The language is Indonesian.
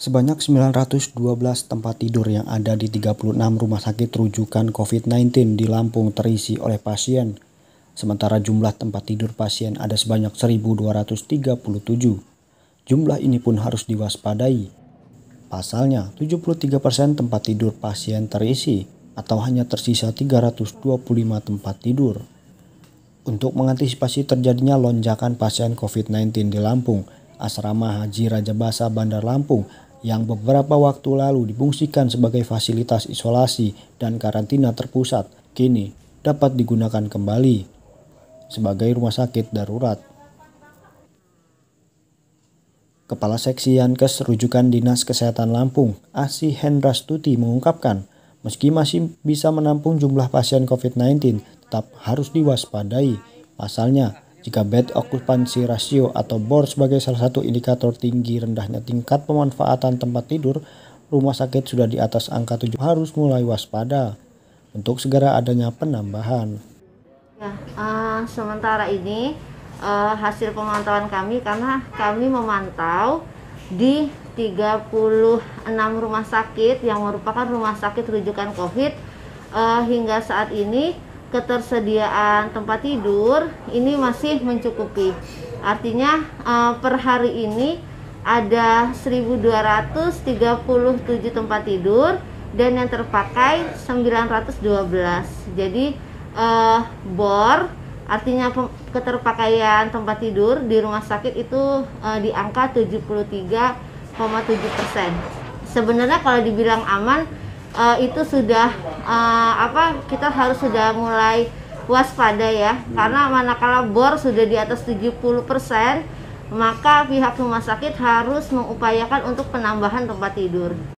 Sebanyak 912 tempat tidur yang ada di 36 rumah sakit rujukan COVID-19 di Lampung terisi oleh pasien. Sementara jumlah tempat tidur pasien ada sebanyak 1.237. Jumlah ini pun harus diwaspadai. Pasalnya, 73% tempat tidur pasien terisi atau hanya tersisa 325 tempat tidur. Untuk mengantisipasi terjadinya lonjakan pasien COVID-19 di Lampung, Asrama Haji Raja Basa Bandar Lampung yang beberapa waktu lalu dipungsikan sebagai fasilitas isolasi dan karantina terpusat, kini dapat digunakan kembali sebagai rumah sakit darurat. Kepala Seksi Yankes Rujukan Dinas Kesehatan Lampung, Asi Hendra Stuti mengungkapkan, meski masih bisa menampung jumlah pasien COVID-19, tetap harus diwaspadai. Pasalnya, jika bed occupancy ratio atau BOR sebagai salah satu indikator tinggi rendahnya tingkat pemanfaatan tempat tidur, rumah sakit sudah di atas angka 7 harus mulai waspada untuk segera adanya penambahan. Ya, uh, sementara ini uh, hasil pemantauan kami karena kami memantau di 36 rumah sakit yang merupakan rumah sakit rujukan COVID uh, hingga saat ini ketersediaan tempat tidur ini masih mencukupi. Artinya eh, per hari ini ada 1237 tempat tidur dan yang terpakai 912. Jadi eh bor artinya keterpakaian tempat tidur di rumah sakit itu eh, di angka 73,7 Sebenarnya kalau dibilang aman uh, itu sudah uh, apa kita harus sudah mulai waspada ya hmm. karena manakala bor sudah di atas 70% maka pihak rumah sakit harus mengupayakan untuk penambahan tempat tidur.